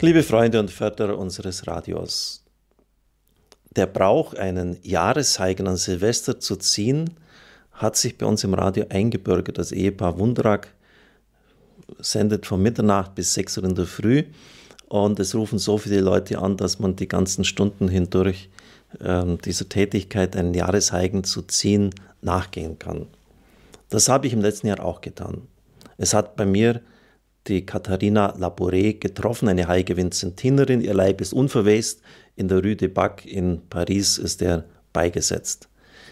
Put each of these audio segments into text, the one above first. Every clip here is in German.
Liebe Freunde und Förderer unseres Radios, der Brauch, einen Jahresheigen an Silvester zu ziehen, hat sich bei uns im Radio eingebürgert. Das Ehepaar Wundrak sendet von Mitternacht bis 6 Uhr in der Früh und es rufen so viele Leute an, dass man die ganzen Stunden hindurch ähm, dieser Tätigkeit, einen Jahresheigen zu ziehen, nachgehen kann. Das habe ich im letzten Jahr auch getan. Es hat bei mir die Katharina Labouré getroffen, eine heilige Vinzentinerin. Ihr Leib ist unverwest. In der Rue de Bac in Paris ist er beigesetzt.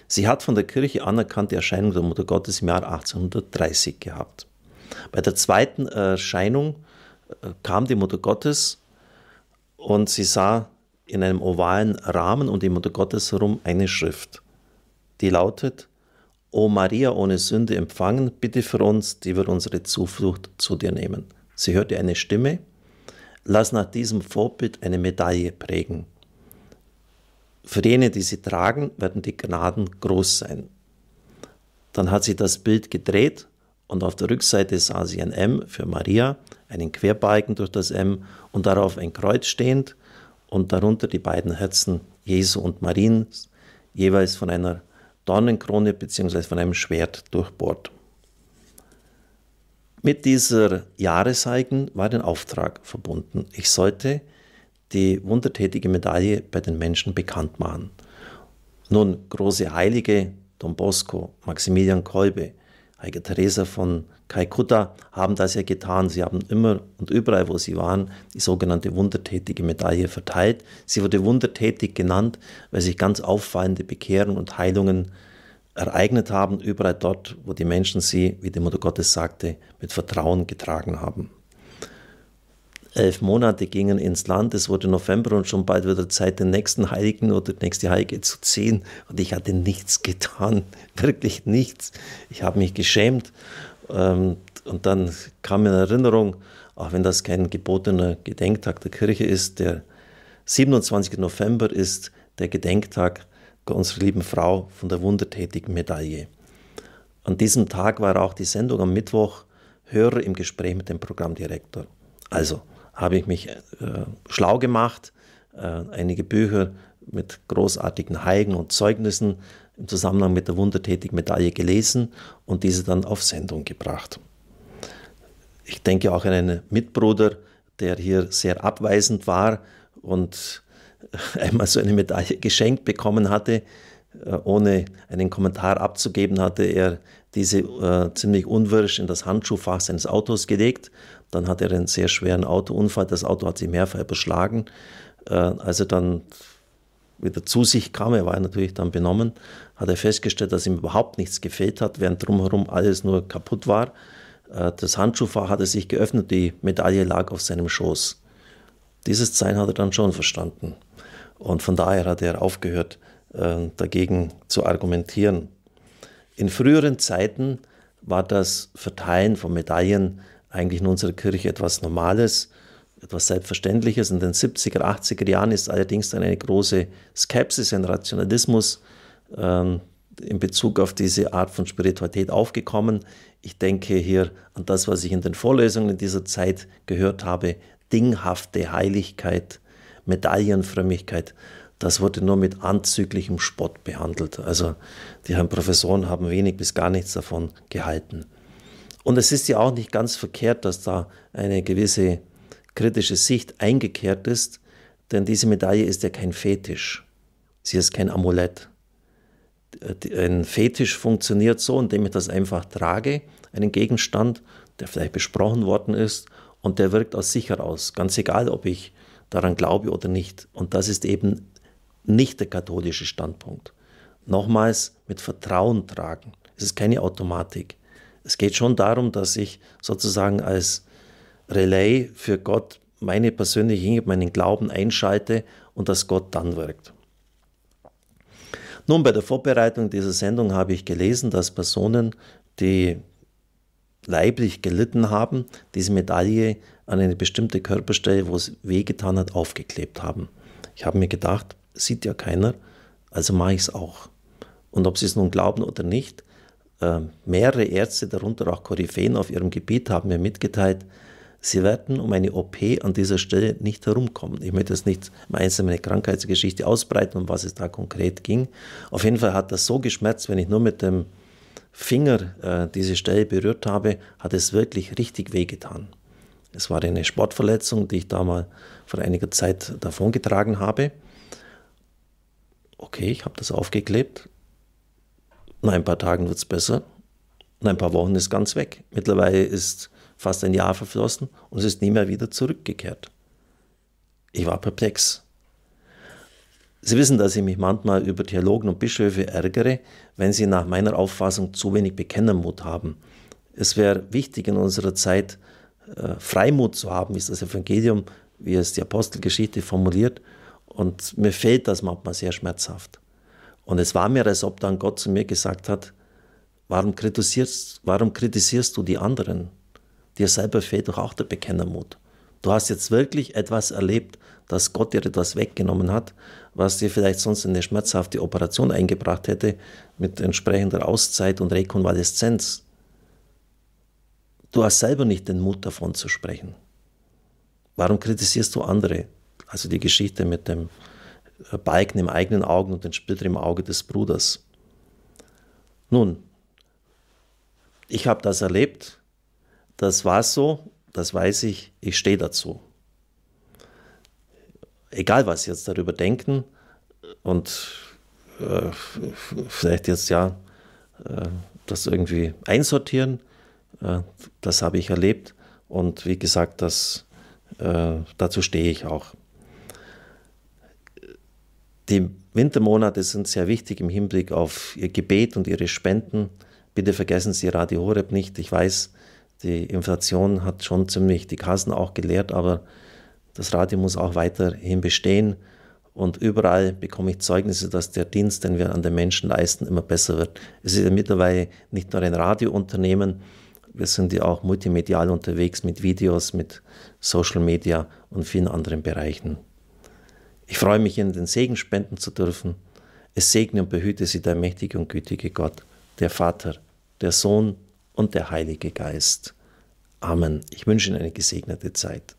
Sie hat von der Kirche anerkannte Erscheinung der Mutter Gottes im Jahr 1830 gehabt. Bei der zweiten Erscheinung äh, kam die Mutter Gottes und sie sah in einem ovalen Rahmen um die Mutter Gottes herum eine Schrift, die lautet O Maria ohne Sünde empfangen, bitte für uns, die wir unsere Zuflucht zu dir nehmen. Sie hörte eine Stimme, lass nach diesem Vorbild eine Medaille prägen. Für jene, die sie tragen, werden die Gnaden groß sein. Dann hat sie das Bild gedreht und auf der Rückseite sah sie ein M für Maria, einen Querbalken durch das M und darauf ein Kreuz stehend und darunter die beiden Herzen Jesu und Mariens, jeweils von einer Dornenkrone bzw. von einem Schwert durchbohrt. Mit dieser Jahresheigen war ein Auftrag verbunden. Ich sollte die wundertätige Medaille bei den Menschen bekannt machen. Nun, große Heilige, Don Bosco, Maximilian Kolbe, Heilige Theresa von Kalkutta haben das ja getan. Sie haben immer und überall, wo sie waren, die sogenannte wundertätige Medaille verteilt. Sie wurde wundertätig genannt, weil sich ganz auffallende Bekehrungen und Heilungen ereignet haben, überall dort, wo die Menschen sie, wie die Mutter Gottes sagte, mit Vertrauen getragen haben elf Monate gingen ins Land. Es wurde November und schon bald wieder Zeit, den nächsten Heiligen oder die nächste Heilige zu ziehen. Und ich hatte nichts getan, wirklich nichts. Ich habe mich geschämt. Ähm, und dann kam mir in Erinnerung, auch wenn das kein gebotener Gedenktag der Kirche ist, der 27. November ist der Gedenktag unserer lieben Frau von der wundertätigen Medaille. An diesem Tag war auch die Sendung am Mittwoch Hörer im Gespräch mit dem Programmdirektor. Also, habe ich mich äh, schlau gemacht, äh, einige Bücher mit großartigen Heigen und Zeugnissen im Zusammenhang mit der Wundertätig-Medaille gelesen und diese dann auf Sendung gebracht. Ich denke auch an einen Mitbruder, der hier sehr abweisend war und äh, einmal so eine Medaille geschenkt bekommen hatte, äh, ohne einen Kommentar abzugeben, hatte er diese äh, ziemlich unwirsch in das Handschuhfach seines Autos gelegt dann hat er einen sehr schweren Autounfall. Das Auto hat sich mehrfach beschlagen. Äh, als er dann wieder zu sich kam, er war natürlich dann benommen, hat er festgestellt, dass ihm überhaupt nichts gefehlt hat, während drumherum alles nur kaputt war. Äh, das Handschuhfach hatte sich geöffnet, die Medaille lag auf seinem Schoß. Dieses Zeichen hat er dann schon verstanden. Und von daher hat er aufgehört, äh, dagegen zu argumentieren. In früheren Zeiten war das Verteilen von Medaillen eigentlich in unserer Kirche etwas Normales, etwas Selbstverständliches. In den 70er, 80er Jahren ist allerdings dann eine große Skepsis, ein Rationalismus ähm, in Bezug auf diese Art von Spiritualität aufgekommen. Ich denke hier an das, was ich in den Vorlesungen in dieser Zeit gehört habe, dinghafte Heiligkeit, Medaillenfrömmigkeit. Das wurde nur mit anzüglichem Spott behandelt. Also die Herren Professoren haben wenig bis gar nichts davon gehalten. Und es ist ja auch nicht ganz verkehrt, dass da eine gewisse kritische Sicht eingekehrt ist, denn diese Medaille ist ja kein Fetisch. Sie ist kein Amulett. Äh, ein Fetisch funktioniert so, indem ich das einfach trage, einen Gegenstand, der vielleicht besprochen worden ist und der wirkt aus sich heraus, ganz egal, ob ich daran glaube oder nicht. Und das ist eben nicht der katholische Standpunkt. Nochmals mit Vertrauen tragen. Es ist keine Automatik. Es geht schon darum, dass ich sozusagen als Relais für Gott meine persönliche Hingabe, meinen Glauben einschalte und dass Gott dann wirkt. Nun, bei der Vorbereitung dieser Sendung habe ich gelesen, dass Personen, die leiblich gelitten haben, diese Medaille an eine bestimmte Körperstelle, wo es wehgetan hat, aufgeklebt haben. Ich habe mir gedacht, sieht ja keiner, also mache ich es auch. Und ob sie es nun glauben oder nicht, ähm, mehrere Ärzte, darunter auch Koryphäen auf ihrem Gebiet, haben mir mitgeteilt, sie werden um eine OP an dieser Stelle nicht herumkommen. Ich möchte jetzt nicht im Einzelnen meine Krankheitsgeschichte ausbreiten, um was es da konkret ging. Auf jeden Fall hat das so geschmerzt, wenn ich nur mit dem Finger äh, diese Stelle berührt habe, hat es wirklich richtig wehgetan. Es war eine Sportverletzung, die ich da mal vor einiger Zeit davongetragen habe. Okay, ich habe das aufgeklebt, nach ein paar Tagen wird es besser. Nach ein paar Wochen ist es ganz weg. Mittlerweile ist fast ein Jahr verflossen und es ist nie mehr wieder zurückgekehrt. Ich war perplex. Sie wissen, dass ich mich manchmal über Theologen und Bischöfe ärgere, wenn sie nach meiner Auffassung zu wenig Bekennermut haben. Es wäre wichtig in unserer Zeit, äh, Freimut zu haben, wie es das Evangelium, wie es die Apostelgeschichte formuliert. Und mir fehlt das manchmal sehr schmerzhaft. Und es war mir, als ob dann Gott zu mir gesagt hat, warum kritisierst, warum kritisierst du die anderen? Dir selber fehlt doch auch der Bekennermut. Du hast jetzt wirklich etwas erlebt, dass Gott dir etwas weggenommen hat, was dir vielleicht sonst eine schmerzhafte Operation eingebracht hätte, mit entsprechender Auszeit und Rekonvaleszenz. Du hast selber nicht den Mut davon zu sprechen. Warum kritisierst du andere? Also die Geschichte mit dem Balken im eigenen Auge und den Splitter im Auge des Bruders. Nun, ich habe das erlebt, das war so, das weiß ich, ich stehe dazu. Egal, was Sie jetzt darüber denken und äh, vielleicht jetzt ja äh, das irgendwie einsortieren, äh, das habe ich erlebt und wie gesagt, das, äh, dazu stehe ich auch. Die Wintermonate sind sehr wichtig im Hinblick auf Ihr Gebet und Ihre Spenden. Bitte vergessen Sie Radio Horeb nicht. Ich weiß, die Inflation hat schon ziemlich die Kassen auch geleert, aber das Radio muss auch weiterhin bestehen. Und überall bekomme ich Zeugnisse, dass der Dienst, den wir an den Menschen leisten, immer besser wird. Es ist ja mittlerweile nicht nur ein Radiounternehmen, wir sind ja auch multimedial unterwegs mit Videos, mit Social Media und vielen anderen Bereichen. Ich freue mich, Ihnen den Segen spenden zu dürfen. Es segne und behüte Sie der mächtige und gütige Gott, der Vater, der Sohn und der Heilige Geist. Amen. Ich wünsche Ihnen eine gesegnete Zeit.